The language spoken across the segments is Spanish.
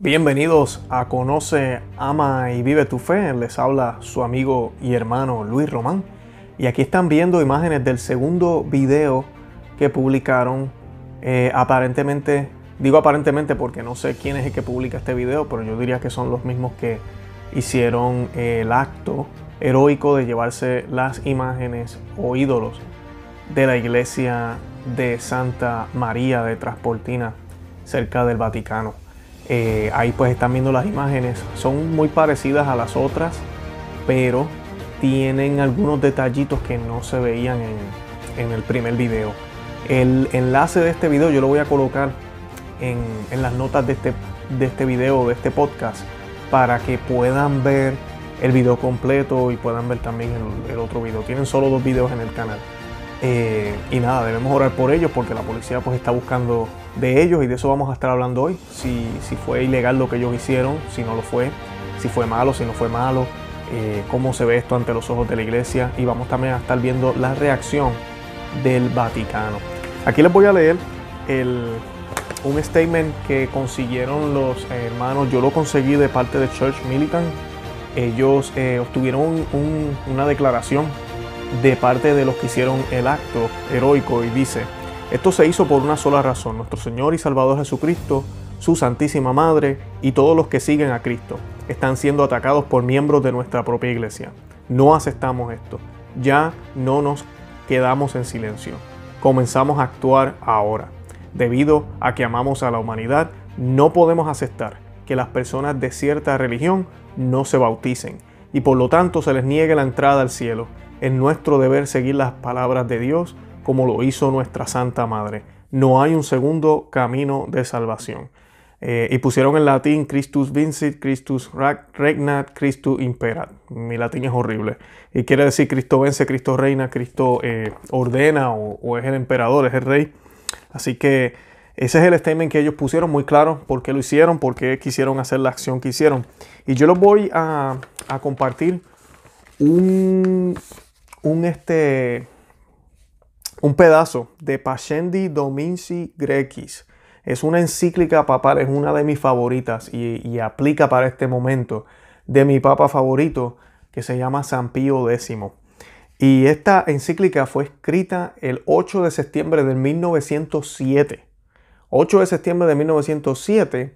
Bienvenidos a Conoce, Ama y Vive tu Fe. Les habla su amigo y hermano Luis Román. Y aquí están viendo imágenes del segundo video que publicaron. Eh, aparentemente, digo aparentemente porque no sé quién es el que publica este video, pero yo diría que son los mismos que hicieron el acto heroico de llevarse las imágenes o ídolos de la iglesia de Santa María de Transportina cerca del Vaticano. Eh, ahí pues están viendo las imágenes. Son muy parecidas a las otras, pero tienen algunos detallitos que no se veían en, el primer video. El enlace de este video yo lo voy a colocar en, las notas de este, de este video, de este podcast, para que puedan ver el video completo y puedan ver también el, el otro video. Tienen solo dos videos en el canal. Eh, y nada, debemos orar por ellos porque la policía pues está buscando de ellos y de eso vamos a estar hablando hoy. Si, fue ilegal lo que ellos hicieron, si no lo fue, si fue malo, si no fue malo, eh, cómo se ve esto ante los ojos de la iglesia y vamos también a estar viendo la reacción del Vaticano. Aquí les voy a leer un statement que consiguieron los hermanos, yo lo conseguí de parte de Church Militant. Ellos eh, obtuvieron una declaración de parte de los que hicieron el acto heroico y dice, esto se hizo por una sola razón, nuestro Señor y Salvador Jesucristo, su Santísima Madre y todos los que siguen a Cristo están siendo atacados por miembros de nuestra propia iglesia. No aceptamos esto, ya no nos quedamos en silencio, comenzamos a actuar ahora. Debido a que amamos a la humanidad, no podemos aceptar que las personas de cierta religión no se bauticen y por lo tanto se les niegue la entrada al cielo es nuestro deber seguir las palabras de Dios como lo hizo nuestra Santa Madre. No hay un segundo camino de salvación. Eh, y pusieron en latín Christus vincit, Christus regnat, Christus imperat. Mi latín es horrible. Y quiere decir Cristo vence, Cristo reina, Cristo eh, ordena o, es el emperador, es el rey. Así que ese es el statement que ellos pusieron muy claro, por qué lo hicieron, por qué quisieron hacer la acción que hicieron. Y yo les voy a, a compartir un, un, este, un pedazo de Pascendi Dominici Grecis. Es una encíclica papal, es una de mis favoritas y, y aplica para este momento de mi papa favorito que se llama San Pío X. Y esta encíclica fue escrita el 8 de septiembre de 1907. 8 de septiembre de 1907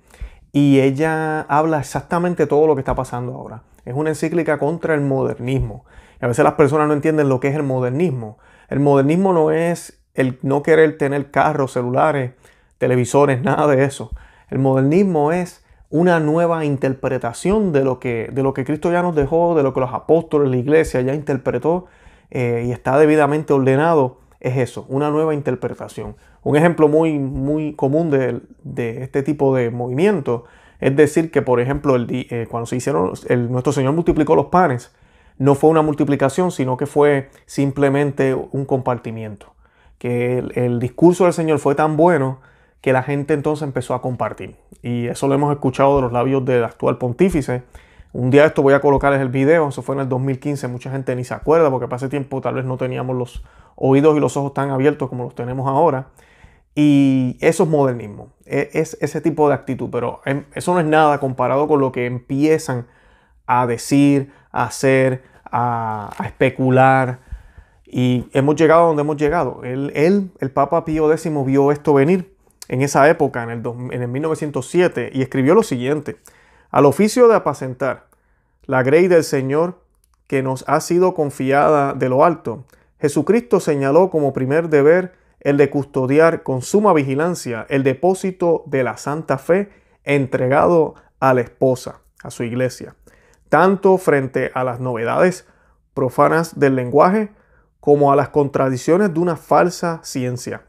y ella habla exactamente todo lo que está pasando ahora. Es una encíclica contra el modernismo. A veces las personas no entienden lo que es el modernismo. El modernismo no es el no querer tener carros, celulares, televisores, nada de eso. El modernismo es una nueva interpretación de lo que, de lo que Cristo ya nos dejó, de lo que los apóstoles, la iglesia ya interpretó eh, y está debidamente ordenado. Es eso, una nueva interpretación. Un ejemplo muy, muy común de, este tipo de movimiento es decir que, por ejemplo, eh, cuando se hicieron, nuestro Señor multiplicó los panes, no fue una multiplicación, sino que fue simplemente un compartimiento. Que el, discurso del Señor fue tan bueno que la gente entonces empezó a compartir. Y eso lo hemos escuchado de los labios del actual pontífice. Un día esto voy a colocarles el video, eso fue en el 2015, mucha gente ni se acuerda porque para tiempo tal vez no teníamos los oídos y los ojos tan abiertos como los tenemos ahora. Y eso es modernismo, e, es ese tipo de actitud, pero em, eso no es nada comparado con lo que empiezan a decir, a hacer, a, especular. Y hemos llegado donde hemos llegado. Él, el Papa Pío X, vio esto venir en esa época, en el, en el 1907, y escribió lo siguiente. Al oficio de apacentar la grey del Señor que nos ha sido confiada de lo alto, Jesucristo señaló como primer deber el de custodiar con suma vigilancia el depósito de la santa fe entregado a la esposa, a su iglesia tanto frente a las novedades profanas del lenguaje como a las contradicciones de una falsa ciencia.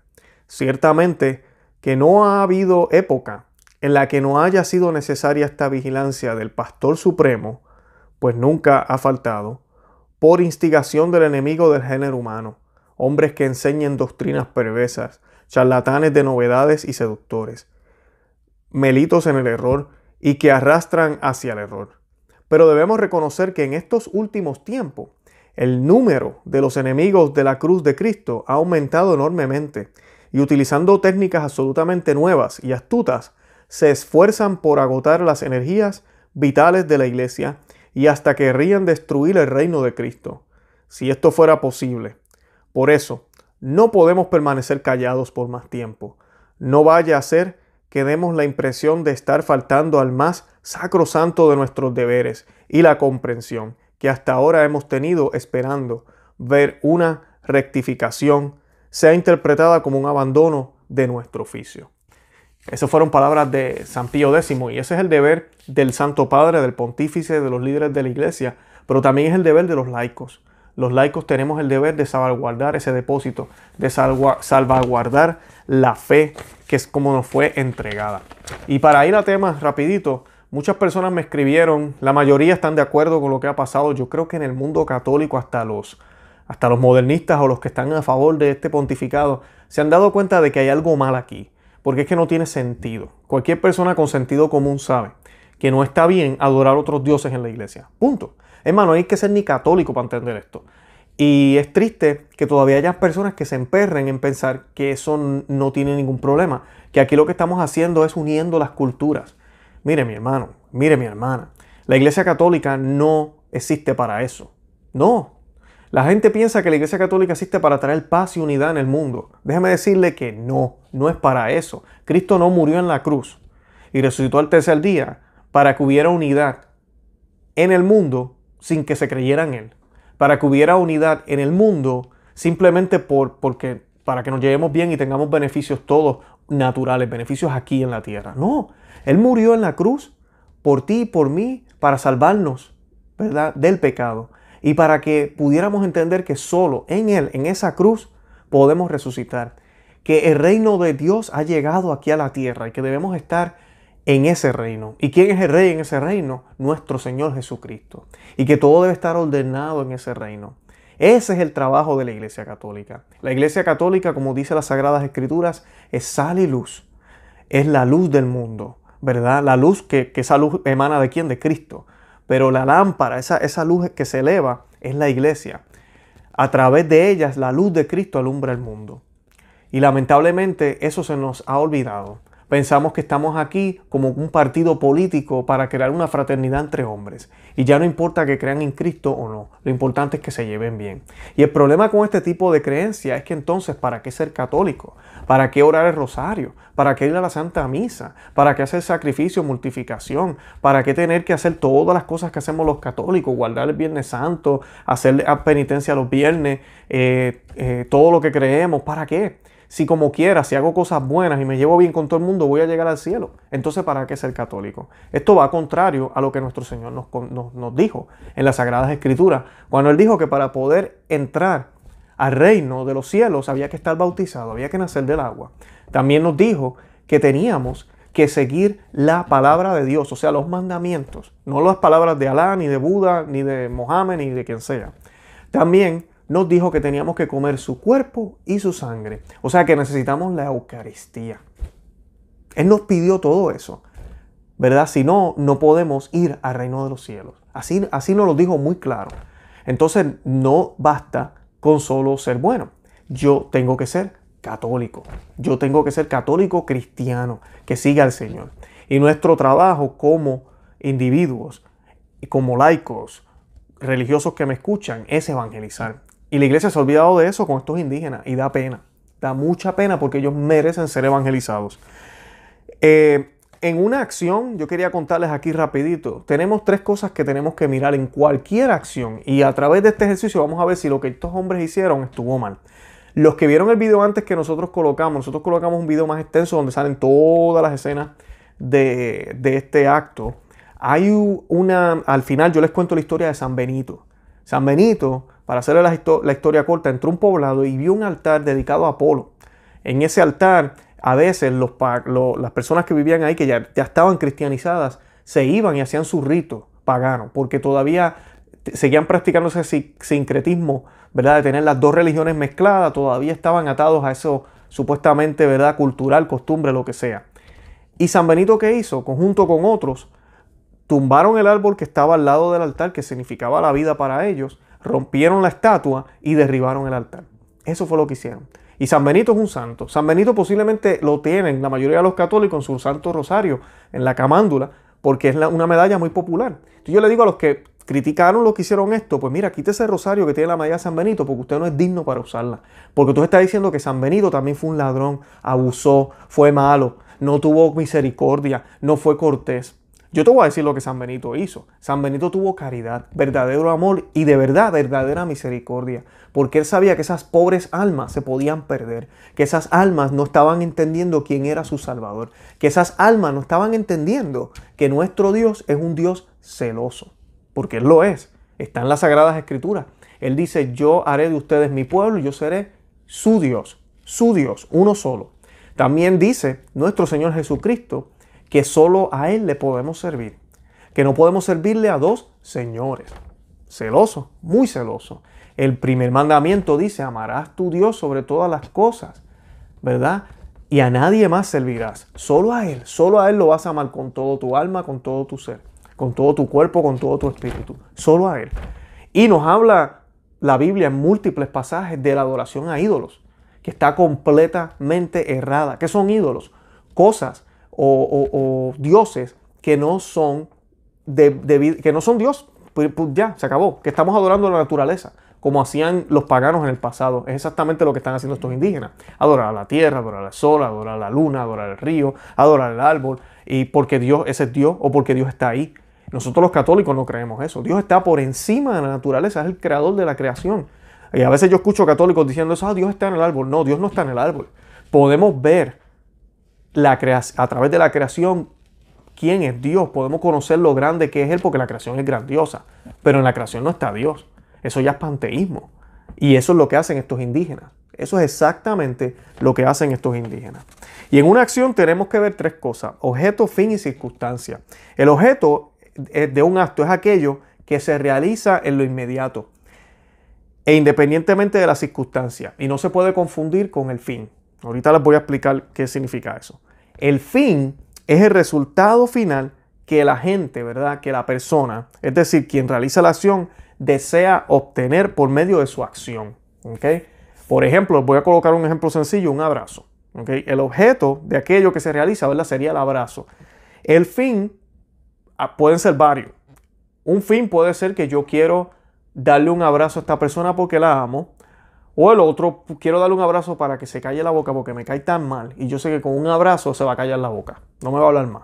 Ciertamente que no ha habido época en la que no haya sido necesaria esta vigilancia del Pastor Supremo, pues nunca ha faltado, por instigación del enemigo del género humano, hombres que enseñen doctrinas perversas, charlatanes de novedades y seductores, melitos en el error y que arrastran hacia el error. Pero debemos reconocer que en estos últimos tiempos el número de los enemigos de la cruz de Cristo ha aumentado enormemente y utilizando técnicas absolutamente nuevas y astutas, se esfuerzan por agotar las energías vitales de la iglesia y hasta querrían destruir el reino de Cristo, si esto fuera posible. Por eso, no podemos permanecer callados por más tiempo. No vaya a ser que demos la impresión de estar faltando al más sacrosanto de nuestros deberes y la comprensión que hasta ahora hemos tenido esperando ver una rectificación sea interpretada como un abandono de nuestro oficio. Esas fueron palabras de San Pío X y ese es el deber del Santo Padre, del Pontífice, de los líderes de la Iglesia, pero también es el deber de los laicos los laicos tenemos el deber de salvaguardar ese depósito, de salvaguardar la fe que es como nos fue entregada. Y para ir a temas rapidito, muchas personas me escribieron, la mayoría están de acuerdo con lo que ha pasado, yo creo que en el mundo católico hasta los hasta los modernistas o los que están a favor de este pontificado se han dado cuenta de que hay algo mal aquí, porque es que no tiene sentido. Cualquier persona con sentido común sabe que no está bien adorar otros dioses en la iglesia. Punto. Hermano, no hay que ser ni católico para entender esto. Y es triste que todavía haya personas que se emperren en pensar que eso no tiene ningún problema, que aquí lo que estamos haciendo es uniendo las culturas. Mire mi hermano, mire mi hermana, la Iglesia Católica no existe para eso. No. La gente piensa que la Iglesia Católica existe para traer paz y unidad en el mundo. Déjeme decirle que no, no es para eso. Cristo no murió en la cruz y resucitó al tercer día para que hubiera unidad en el mundo sin que se creyera en él, para que hubiera unidad en el mundo simplemente por, porque, para que nos llevemos bien y tengamos beneficios todos naturales, beneficios aquí en la tierra. No, Él murió en la cruz por ti y por mí, para salvarnos, ¿verdad?, del pecado. Y para que pudiéramos entender que solo en Él, en esa cruz, podemos resucitar. Que el reino de Dios ha llegado aquí a la tierra y que debemos estar en ese reino. ¿Y quién es el rey en ese reino? Nuestro Señor Jesucristo. Y que todo debe estar ordenado en ese reino. Ese es el trabajo de la Iglesia Católica. La Iglesia Católica, como dice las Sagradas Escrituras, es sal y luz. Es la luz del mundo, ¿verdad? La luz que, esa luz emana de quién? De Cristo. Pero la lámpara, esa, esa luz que se eleva, es la Iglesia. A través de ellas, la luz de Cristo alumbra el mundo. Y lamentablemente eso se nos ha olvidado pensamos que estamos aquí como un partido político para crear una fraternidad entre hombres. Y ya no importa que crean en Cristo o no, lo importante es que se lleven bien. Y el problema con este tipo de creencia es que entonces, ¿para qué ser católico? ¿Para qué orar el rosario? ¿Para qué ir a la Santa Misa? ¿Para qué hacer sacrificio, multiplicación? ¿Para qué tener que hacer todas las cosas que hacemos los católicos? Guardar el Viernes Santo, hacer penitencia los viernes, eh, eh, todo lo que creemos. ¿Para qué? si como quiera, si hago cosas buenas y me llevo bien con todo el mundo, voy a llegar al cielo. Entonces, ¿para qué ser católico? Esto va contrario a lo que nuestro Señor nos, dijo en las Sagradas Escrituras, cuando Él dijo que para poder entrar al reino de los cielos había que estar bautizado, había que nacer del agua. También nos dijo que teníamos que seguir la palabra de Dios, o sea, los mandamientos, no las palabras de Alá, ni de Buda, ni de Mohammed, ni de quien sea. También nos dijo que teníamos que comer su cuerpo y su sangre. O sea que necesitamos la Eucaristía. Él nos pidió todo eso, ¿verdad? Si no, no podemos ir al reino de los cielos. Así, así nos lo dijo muy claro. Entonces, no basta con solo ser bueno. Yo tengo que ser católico. Yo tengo que ser católico cristiano, que siga al Señor. Y nuestro trabajo como individuos y como laicos, religiosos que me escuchan, es evangelizar. Y la iglesia se ha olvidado de eso con estos indígenas y da pena, da mucha pena porque ellos merecen ser evangelizados. Eh, en una acción, yo quería contarles aquí rapidito, tenemos tres cosas que tenemos que mirar en cualquier acción y a través de este ejercicio vamos a ver si lo que estos hombres hicieron estuvo mal. Los que vieron el video antes que nosotros colocamos, nosotros colocamos un video más extenso donde salen todas las escenas de, de este acto. Hay una, al final yo les cuento la historia de San Benito. San Benito, para hacerle la, historia corta, entró a un poblado y vio un altar dedicado a Apolo. En ese altar, a veces las personas que vivían ahí, que ya, estaban cristianizadas, se iban y hacían su rito paganos, porque todavía seguían practicando ese sincretismo, ¿verdad? De tener las dos religiones mezcladas, todavía estaban atados a eso supuestamente, ¿verdad? Cultural, costumbre, lo que sea. Y San Benito, ¿qué hizo? Conjunto con otros, tumbaron el árbol que estaba al lado del altar, que significaba la vida para ellos, rompieron la estatua y derribaron el altar. Eso fue lo que hicieron. Y San Benito es un santo. San Benito posiblemente lo tienen la mayoría de los católicos en su santo rosario, en la camándula, porque es una medalla muy popular. yo le digo a los que criticaron lo que hicieron esto, pues mira, quítese el rosario que tiene la medalla de San Benito porque usted no es digno para usarla. Porque tú estás diciendo que San Benito también fue un ladrón, abusó, fue malo, no tuvo misericordia, no fue cortés. Yo te voy a decir lo que San Benito hizo. San Benito tuvo caridad, verdadero amor y de verdad verdadera misericordia, porque él sabía que esas pobres almas se podían perder, que esas almas no estaban entendiendo quién era su Salvador, que esas almas no estaban entendiendo que nuestro Dios es un Dios celoso, porque Él lo es. Está en las Sagradas Escrituras. Él dice, yo haré de ustedes mi pueblo, y yo seré su Dios, su Dios, uno solo. También dice nuestro Señor Jesucristo que solo a Él le podemos servir, que no podemos servirle a dos señores. Celoso, muy celoso. El primer mandamiento dice, amarás tu Dios sobre todas las cosas, ¿verdad? Y a nadie más servirás, solo a Él, solo a Él lo vas a amar con todo tu alma, con todo tu ser, con todo tu cuerpo, con todo tu espíritu, solo a Él. Y nos habla la Biblia en múltiples pasajes de la adoración a ídolos, que está completamente errada. ¿Qué son ídolos? Cosas o, dioses que no son de, que no son Dios. Pues, pues, ya, se acabó. Que estamos adorando la naturaleza, como hacían los paganos en el pasado. Es exactamente lo que están haciendo estos indígenas. Adorar a la tierra, adorar al sol, adorar a la luna, adorar el río, adorar el árbol. Y porque Dios, ese es Dios, o porque Dios está ahí. Nosotros los católicos no creemos eso. Dios está por encima de la naturaleza, es el creador de la creación. Y a veces yo escucho católicos diciendo eso, ah, Dios está en el árbol. No, Dios no está en el árbol. Podemos ver la a través de la creación quién es Dios, podemos conocer lo grande que es Él porque la creación es grandiosa, pero en la creación no está Dios, eso ya es panteísmo y eso es lo que hacen estos indígenas, eso es exactamente lo que hacen estos indígenas. Y en una acción tenemos que ver tres cosas, objeto, fin y circunstancia. El objeto eh, de un acto es aquello que se realiza en lo inmediato e independientemente de la circunstancia y no se puede confundir con el fin. Ahorita les voy a explicar qué significa eso. El fin es el resultado final que la gente, ¿verdad? Que la persona, es decir, quien realiza la acción, desea obtener por medio de su acción. ¿okay? Por ejemplo, voy a colocar un ejemplo sencillo, un abrazo. ¿okay? El objeto de aquello que se realiza, ¿verdad? Sería el abrazo. El fin ah, pueden ser varios. Un fin puede ser que yo quiero darle un abrazo a esta persona porque la amo. O el otro, quiero darle un abrazo para que se calle la boca porque me cae tan mal. Y yo sé que con un abrazo se va a callar la boca. No me va a hablar más.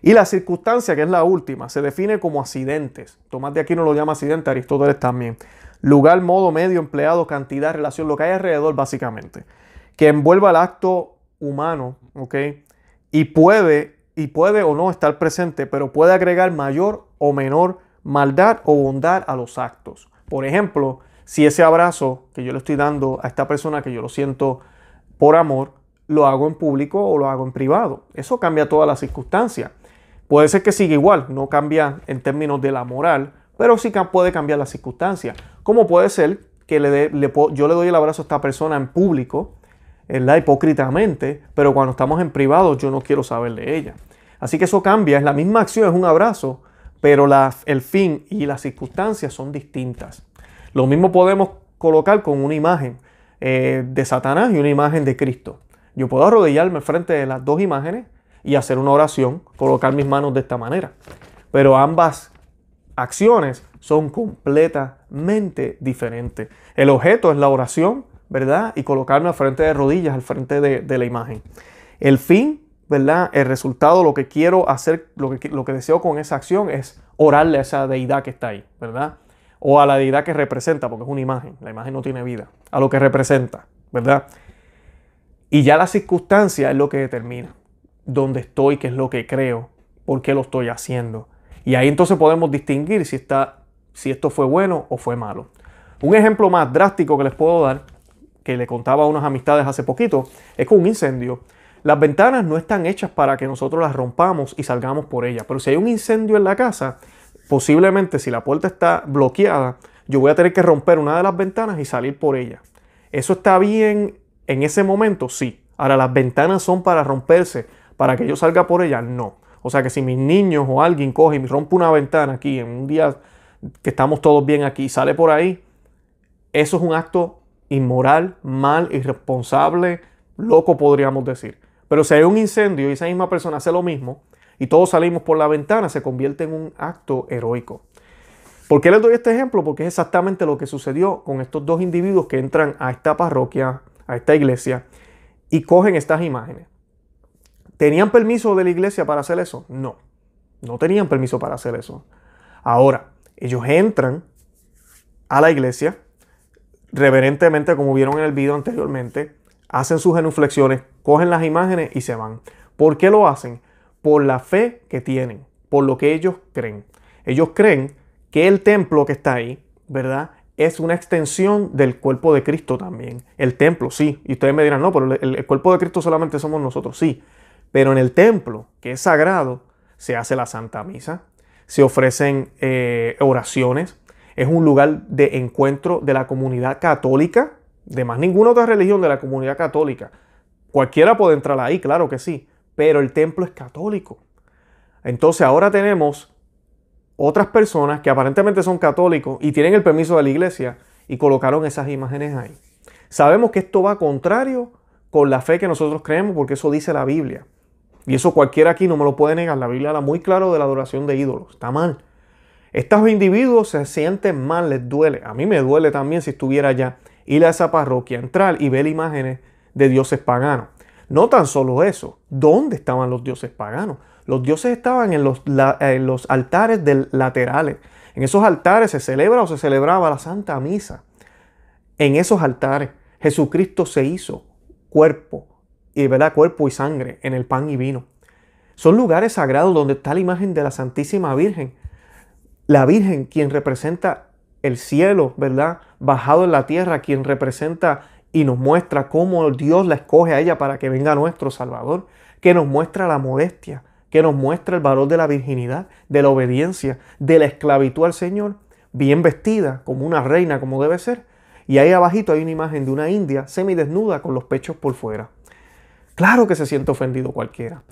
Y la circunstancia, que es la última, se define como accidentes. Tomás de aquí no lo llama accidente, Aristóteles también. Lugar, modo, medio, empleado, cantidad, relación, lo que hay alrededor básicamente. Que envuelva el acto humano, ¿ok? Y puede, y puede o no estar presente, pero puede agregar mayor o menor maldad o bondad a los actos. Por ejemplo, si ese abrazo que yo le estoy dando a esta persona que yo lo siento por amor, lo hago en público o lo hago en privado. Eso cambia todas las circunstancias. Puede ser que siga igual, no cambia en términos de la moral, pero sí puede cambiar las circunstancias. Como puede ser que le yo le doy el abrazo a esta persona en público, la hipócritamente, pero cuando estamos en privado yo no quiero saber de ella. Así que eso cambia, es la misma acción, es un abrazo, pero el fin y las circunstancias son distintas. Lo mismo podemos colocar con una imagen eh, de Satanás y una imagen de Cristo. Yo puedo arrodillarme frente de las dos imágenes y hacer una oración, colocar mis manos de esta manera. Pero ambas acciones son completamente diferentes. El objeto es la oración, ¿verdad? Y colocarme al frente de rodillas, al frente de, la imagen. El fin, ¿verdad? El resultado, lo que quiero hacer, lo que, lo que deseo con esa acción es orarle a esa deidad que está ahí, ¿verdad? o a la deidad que representa, porque es una imagen, la imagen no tiene vida, a lo que representa, ¿verdad? Y ya la circunstancia es lo que determina dónde estoy, qué es lo que creo, por qué lo estoy haciendo. Y ahí entonces podemos distinguir si, está, si esto fue bueno o fue malo. Un ejemplo más drástico que les puedo dar, que le contaba a unas amistades hace poquito, es con un incendio. Las ventanas no están hechas para que nosotros las rompamos y salgamos por ellas, pero si hay un incendio en la casa, posiblemente si la puerta está bloqueada, yo voy a tener que romper una de las ventanas y salir por ella. ¿Eso está bien en ese momento? Sí. Ahora, las ventanas son para romperse, para que yo salga por ellas, no. O sea que si mis niños o alguien coge y me rompe una ventana aquí en un día que estamos todos bien aquí y sale por ahí, eso es un acto inmoral, mal, irresponsable, loco podríamos decir. Pero si hay un incendio y esa misma persona hace lo mismo, y todos salimos por la ventana, se convierte en un acto heroico. ¿Por qué les doy este ejemplo? Porque es exactamente lo que sucedió con estos dos individuos que entran a esta parroquia, a esta iglesia, y cogen estas imágenes. ¿Tenían permiso de la iglesia para hacer eso? No, no tenían permiso para hacer eso. Ahora, ellos entran a la iglesia, reverentemente, como vieron en el video anteriormente, hacen sus genuflexiones, cogen las imágenes y se van. ¿Por qué lo hacen? por la fe que tienen, por lo que ellos creen. Ellos creen que el templo que está ahí, ¿verdad? Es una extensión del cuerpo de Cristo también. El templo, sí. Y ustedes me dirán, no, pero el, cuerpo de Cristo solamente somos nosotros, sí. Pero en el templo, que es sagrado, se hace la Santa Misa, se ofrecen eh, oraciones, es un lugar de encuentro de la comunidad católica, de más ninguna otra religión de la comunidad católica. Cualquiera puede entrar ahí, claro que sí, pero el templo es católico. Entonces ahora tenemos otras personas que aparentemente son católicos y tienen el permiso de la iglesia y colocaron esas imágenes ahí. Sabemos que esto va contrario con la fe que nosotros creemos porque eso dice la Biblia. Y eso cualquiera aquí no me lo puede negar. La Biblia habla muy claro de la adoración de ídolos. Está mal. Estos individuos se sienten mal, les duele. A mí me duele también si estuviera allá, ir a esa parroquia, entrar y ver imágenes de dioses paganos. No tan solo eso, ¿dónde estaban los dioses paganos? Los dioses estaban en los, altares laterales. En esos altares se celebra o se celebraba la Santa Misa. En esos altares Jesucristo se hizo cuerpo, y verdad, cuerpo y sangre en el pan y vino. Son lugares sagrados donde está la imagen de la Santísima Virgen. La Virgen, quien representa el cielo, ¿verdad? Bajado en la tierra, quien representa y nos muestra cómo Dios la escoge a ella para que venga nuestro Salvador, que nos muestra la modestia, que nos muestra el valor de la virginidad, de la obediencia, de la esclavitud al Señor, bien vestida, como una reina, como debe ser. Y ahí abajito hay una imagen de una india semidesnuda con los pechos por fuera. Claro que se siente ofendido cualquiera.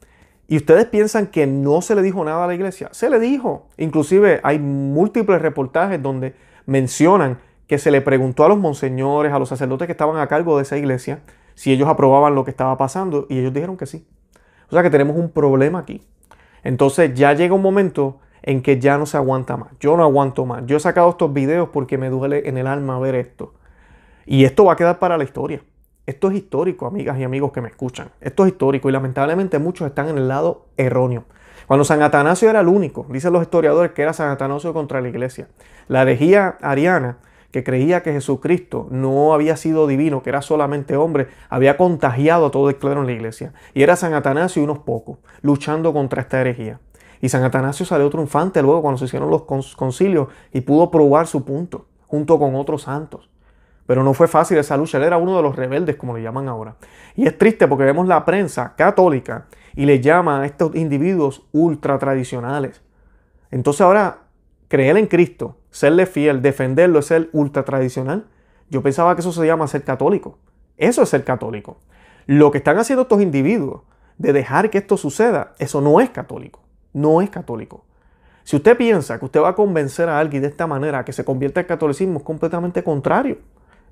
Y ustedes piensan que no se le dijo nada a la iglesia. Se le dijo. Inclusive hay múltiples reportajes donde mencionan que se le preguntó a los monseñores, a los sacerdotes que estaban a cargo de esa iglesia, si ellos aprobaban lo que estaba pasando y ellos dijeron que sí. O sea que tenemos un problema aquí. Entonces ya llega un momento en que ya no se aguanta más. Yo no aguanto más. Yo he sacado estos videos porque me duele en el alma ver esto. Y esto va a quedar para la historia. Esto es histórico, amigas y amigos que me escuchan. Esto es histórico y lamentablemente muchos están en el lado erróneo. Cuando San Atanasio era el único, dicen los historiadores que era San Atanasio contra la iglesia. La herejía ariana que creía que Jesucristo no había sido divino, que era solamente hombre, había contagiado a todo el clero en la iglesia. Y era San Atanasio y unos pocos, luchando contra esta herejía. Y San Atanasio salió triunfante luego cuando se hicieron los concilios y pudo probar su punto junto con otros santos. Pero no fue fácil esa lucha, él era uno de los rebeldes, como le llaman ahora. Y es triste porque vemos la prensa católica y le llama a estos individuos ultra tradicionales. Entonces ahora, creer en Cristo serle fiel, defenderlo, es ser ultra tradicional. Yo pensaba que eso se llama ser católico. Eso es ser católico. Lo que están haciendo estos individuos de dejar que esto suceda, eso no es católico. No es católico. Si usted piensa que usted va a convencer a alguien de esta manera que se convierta al catolicismo, es completamente contrario.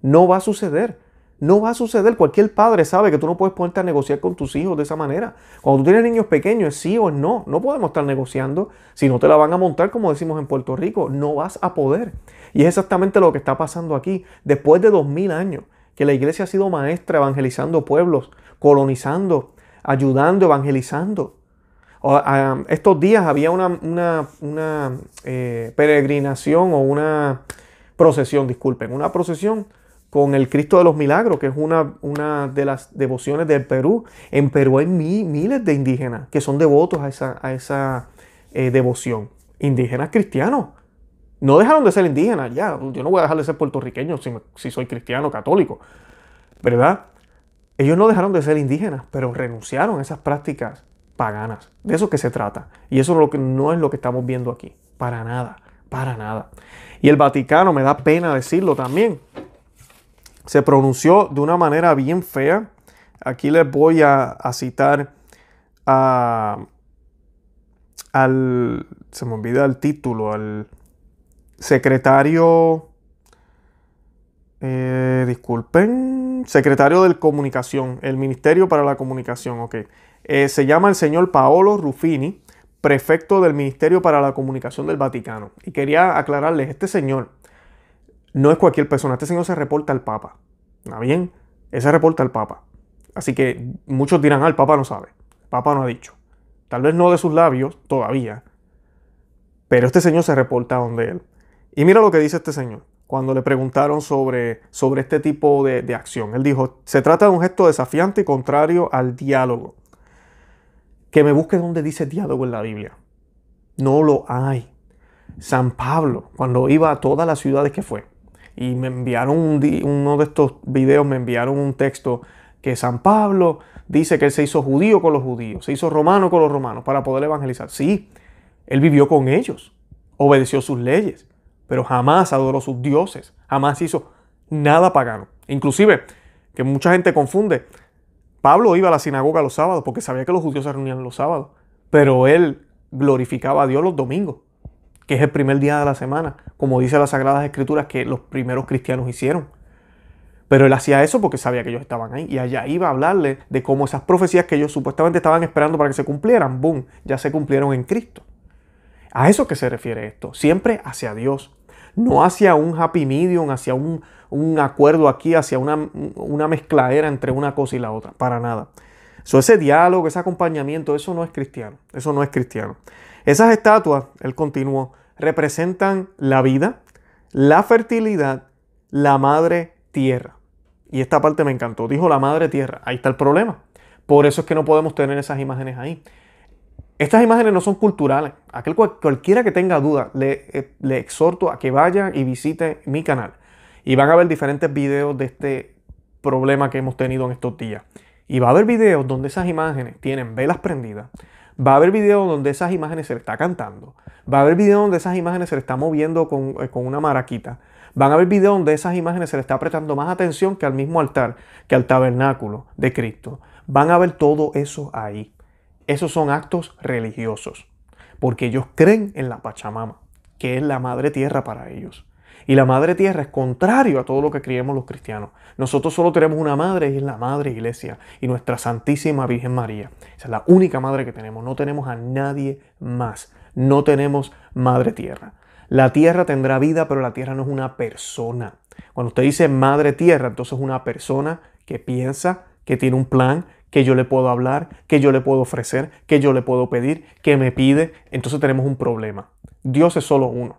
No va a suceder. No va a suceder. Cualquier padre sabe que tú no puedes ponerte a negociar con tus hijos de esa manera. Cuando tú tienes niños pequeños, es sí o es no. No podemos estar negociando. Si no te la van a montar, como decimos en Puerto Rico, no vas a poder. Y es exactamente lo que está pasando aquí. Después de dos mil años que la iglesia ha sido maestra evangelizando pueblos, colonizando, ayudando, evangelizando. Ah, estos días había una, eh, peregrinación o una procesión, disculpen, una procesión con el Cristo de los Milagros, que es una, una de las devociones del Perú. En Perú hay miles de indígenas que son devotos a esa, eh, devoción. Indígenas cristianos. No dejaron de ser indígenas, ya. Yo no voy a dejar de ser puertorriqueño si, si soy cristiano, católico. ¿Verdad? Ellos no dejaron de ser indígenas, pero renunciaron a esas prácticas paganas. De eso que se trata. Y eso no es lo que estamos viendo aquí. Para nada, para nada. Y el Vaticano, me da pena decirlo también, se pronunció de una manera bien fea. Aquí les voy a, citar al, se me olvida el título, al secretario, eh, disculpen, secretario de Comunicación, el Ministerio para la Comunicación, ok. Eh, se llama el señor Paolo Ruffini, prefecto del Ministerio para la Comunicación del Vaticano. Y quería aclararles, este señor no es cualquier persona. Este señor se reporta al Papa. ¿Está bien? Ese reporta al Papa. Así que muchos dirán, ah, el Papa no sabe. El Papa no ha dicho. Tal vez no de sus labios todavía. Pero este señor se reporta donde él. Y mira lo que dice este señor cuando le preguntaron sobre, sobre este tipo de, de acción. Él dijo, se trata de un gesto desafiante y contrario al diálogo. Que me busque donde dice diálogo en la Biblia. No lo hay. San Pablo, cuando iba a todas las ciudades que fue, y me enviaron uno de estos videos, me enviaron un texto que San Pablo dice que él se hizo judío con los judíos, se hizo romano con los romanos para poder evangelizar. Sí, él vivió con ellos, obedeció sus leyes, pero jamás adoró sus dioses, jamás hizo nada pagano. Inclusive, que mucha gente confunde, Pablo iba a la sinagoga los sábados porque sabía que los judíos se reunían los sábados, pero él glorificaba a Dios los domingos, que es el primer día de la semana, como dice las Sagradas Escrituras que los primeros cristianos hicieron. Pero él hacía eso porque sabía que ellos estaban ahí. Y allá iba a hablarle de cómo esas profecías que ellos supuestamente estaban esperando para que se cumplieran, boom, ya se cumplieron en Cristo. A eso que se refiere esto. Siempre hacia Dios. No hacia un happy medium, hacia un, acuerdo aquí, hacia una, una mezcladera entre una cosa y la otra. Para nada. So, ese diálogo, ese acompañamiento, eso no es cristiano. Eso no es cristiano. Esas estatuas, él continuó, representan la vida, la fertilidad, la madre tierra. Y esta parte me encantó. Dijo la madre tierra. Ahí está el problema. Por eso es que no podemos tener esas imágenes ahí. Estas imágenes no son culturales. Aquel cualquiera que tenga duda, eh, le, exhorto a que vaya y visite mi canal. Y van a ver diferentes videos de este problema que hemos tenido en estos días. Y va a haber videos donde esas imágenes tienen velas prendidas. Va a haber videos donde esas imágenes se le está cantando. Va a haber videos donde esas imágenes se le está moviendo con, eh, una maraquita. Van a haber videos donde esas imágenes se le está prestando más atención que al mismo altar, que al tabernáculo de Cristo. Van a ver todo eso ahí. Esos son actos religiosos, porque ellos creen en la Pachamama, que es la madre tierra para ellos. Y la madre tierra es contrario a todo lo que creemos los cristianos. Nosotros solo tenemos una madre y es la madre iglesia y nuestra Santísima Virgen María. Esa es la única madre que tenemos. No tenemos a nadie más no tenemos madre tierra. La tierra tendrá vida, pero la tierra no es una persona. Cuando usted dice madre tierra, entonces es una persona que piensa, que tiene un plan, que yo le puedo hablar, que yo le puedo ofrecer, que yo le puedo pedir, que me pide. Entonces tenemos un problema. Dios es solo uno.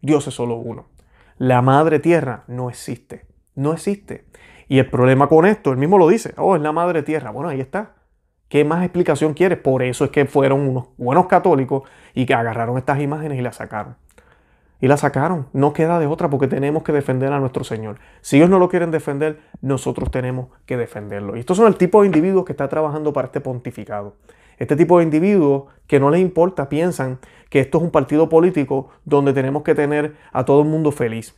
Dios es solo uno. La madre tierra no existe. No existe. Y el problema con esto, él mismo lo dice, oh, es la madre tierra. Bueno, ahí está. ¿Qué más explicación quieres? Por eso es que fueron unos buenos católicos y que agarraron estas imágenes y las sacaron. Y las sacaron. No queda de otra porque tenemos que defender a nuestro Señor. Si ellos no lo quieren defender, nosotros tenemos que defenderlo. Y estos son el tipo de individuos que está trabajando para este pontificado. Este tipo de individuos que no les importa, piensan que esto es un partido político donde tenemos que tener a todo el mundo feliz,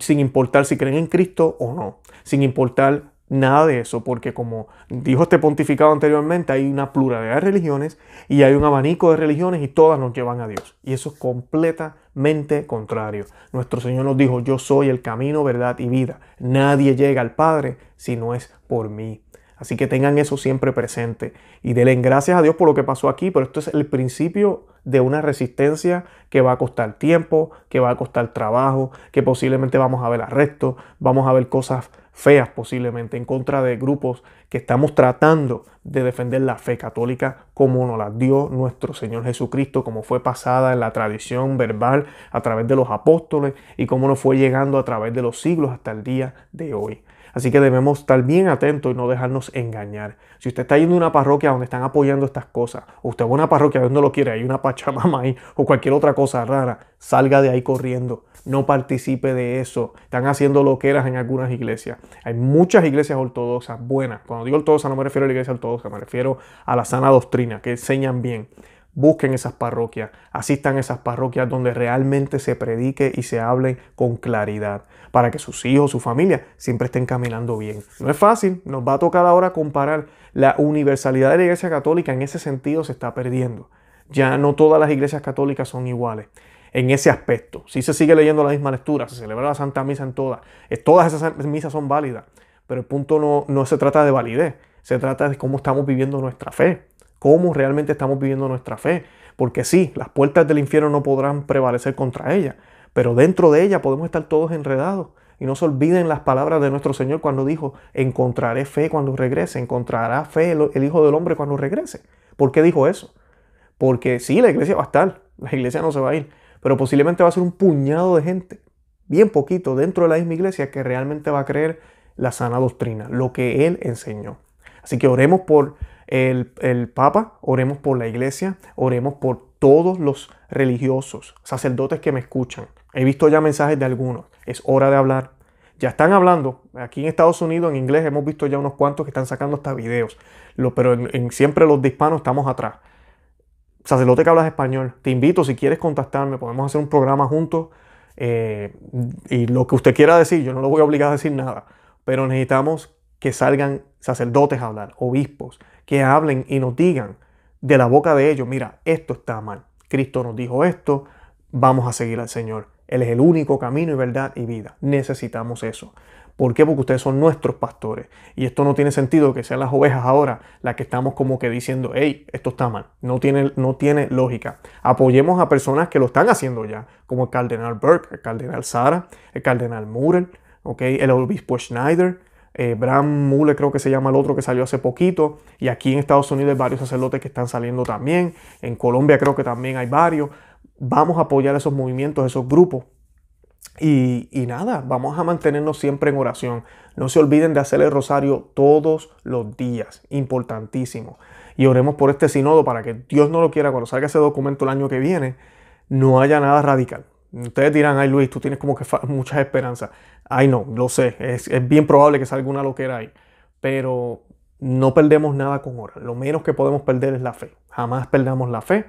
sin importar si creen en Cristo o no, sin importar Nada de eso, porque como dijo este pontificado anteriormente, hay una pluralidad de religiones y hay un abanico de religiones y todas nos llevan a Dios. Y eso es completamente contrario. Nuestro Señor nos dijo, yo soy el camino, verdad y vida. Nadie llega al Padre si no es por mí. Así que tengan eso siempre presente y denle gracias a Dios por lo que pasó aquí, pero esto es el principio de una resistencia que va a costar tiempo, que va a costar trabajo, que posiblemente vamos a ver arrestos, vamos a ver cosas feas posiblemente en contra de grupos que estamos tratando de defender la fe católica como nos la dio nuestro Señor Jesucristo, como fue pasada en la tradición verbal a través de los apóstoles y como nos fue llegando a través de los siglos hasta el día de hoy. Así que debemos estar bien atentos y no dejarnos engañar. Si usted está yendo a una parroquia donde están apoyando estas cosas, o usted va a una parroquia donde no lo quiere, hay una pachamama ahí o cualquier otra cosa rara, salga de ahí corriendo. No participe de eso. Están haciendo loqueras en algunas iglesias. Hay muchas iglesias ortodoxas buenas. Cuando digo ortodoxa no me refiero a la iglesia ortodoxa, me refiero a la sana doctrina, que enseñan bien. Busquen esas parroquias, asistan a esas parroquias donde realmente se predique y se hable con claridad, para que sus hijos, su familia, siempre estén caminando bien. No es fácil, nos va a tocar ahora comparar. La universalidad de la Iglesia Católica en ese sentido se está perdiendo. Ya no todas las iglesias católicas son iguales en ese aspecto. Si se sigue leyendo la misma lectura, se celebra la Santa Misa en todas, eh, todas esas misas son válidas, pero el punto no, no se trata de validez, se trata de cómo estamos viviendo nuestra fe cómo realmente estamos viviendo nuestra fe. Porque sí, las puertas del infierno no podrán prevalecer contra ella, pero dentro de ella podemos estar todos enredados. Y no se olviden las palabras de nuestro Señor cuando dijo, encontraré fe cuando regrese, encontrará fe el Hijo del Hombre cuando regrese. ¿Por qué dijo eso? Porque sí, la iglesia va a estar, la iglesia no se va a ir, pero posiblemente va a ser un puñado de gente, bien poquito, dentro de la misma iglesia que realmente va a creer la sana doctrina, lo que Él enseñó. Así que oremos por el, Papa, oremos por la Iglesia, oremos por todos los religiosos, sacerdotes que me escuchan. He visto ya mensajes de algunos. Es hora de hablar. Ya están hablando. Aquí en Estados Unidos, en inglés, hemos visto ya unos cuantos que están sacando hasta videos. Lo, pero siempre los de hispanos estamos atrás. Sacerdote que hablas español, te invito si quieres contactarme, podemos hacer un programa juntos. Eh, y lo que usted quiera decir, yo no lo voy a obligar a decir nada. Pero necesitamos que salgan sacerdotes a hablar, obispos, que hablen y nos digan de la boca de ellos, mira, esto está mal, Cristo nos dijo esto, vamos a seguir al Señor. Él es el único camino y verdad y vida. Necesitamos eso. ¿Por qué? Porque ustedes son nuestros pastores. Y esto no tiene sentido que sean las ovejas ahora las que estamos como que diciendo, hey, esto está mal. No tiene, no tiene lógica. Apoyemos a personas que lo están haciendo ya, como el cardenal Burke, el cardenal Sara, el cardenal Murrell, okay, el obispo Schneider, eh, Bram Mule creo que se llama el otro que salió hace poquito, y aquí en Estados Unidos hay varios sacerdotes que están saliendo también, en Colombia creo que también hay varios. Vamos a apoyar esos movimientos, esos grupos. Y, nada, vamos a mantenernos siempre en oración. No se olviden de hacer el rosario todos los días, importantísimo. Y oremos por este sinodo para que Dios no lo quiera, cuando salga ese documento el año que viene, no haya nada radical Ustedes dirán, ay Luis, tú tienes como que muchas esperanzas. Ay no, lo sé, es, es, bien probable que salga una loquera ahí. Pero no perdemos nada con hora. Lo menos que podemos perder es la fe. Jamás perdamos la fe.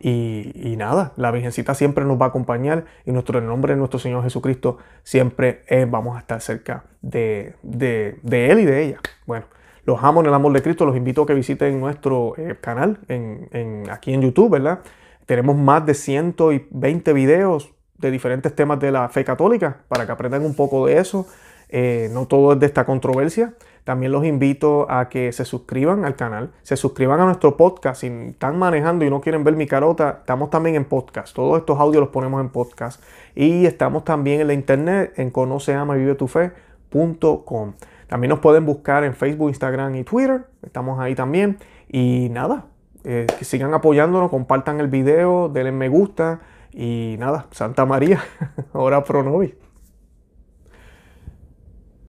Y, nada, la Virgencita siempre nos va a acompañar y nuestro, nombre nuestro Señor Jesucristo siempre eh, vamos a estar cerca de, Él y de ella. Bueno, los amo en el amor de Cristo. Los invito a que visiten nuestro eh, canal en, aquí en YouTube, ¿verdad? Tenemos más de 120 videos, de diferentes temas de la fe católica para que aprendan un poco de eso. Eh, no todo es de esta controversia. También los invito a que se suscriban al canal, se suscriban a nuestro podcast. Si están manejando y no quieren ver mi carota, estamos también en podcast. Todos estos audios los ponemos en podcast. Y estamos también en la internet en conoceamavivetufe.com. También nos pueden buscar en Facebook, Instagram y Twitter. Estamos ahí también. Y nada, eh, que sigan apoyándonos, compartan el video, denle me gusta. Y nada, Santa María, ora pro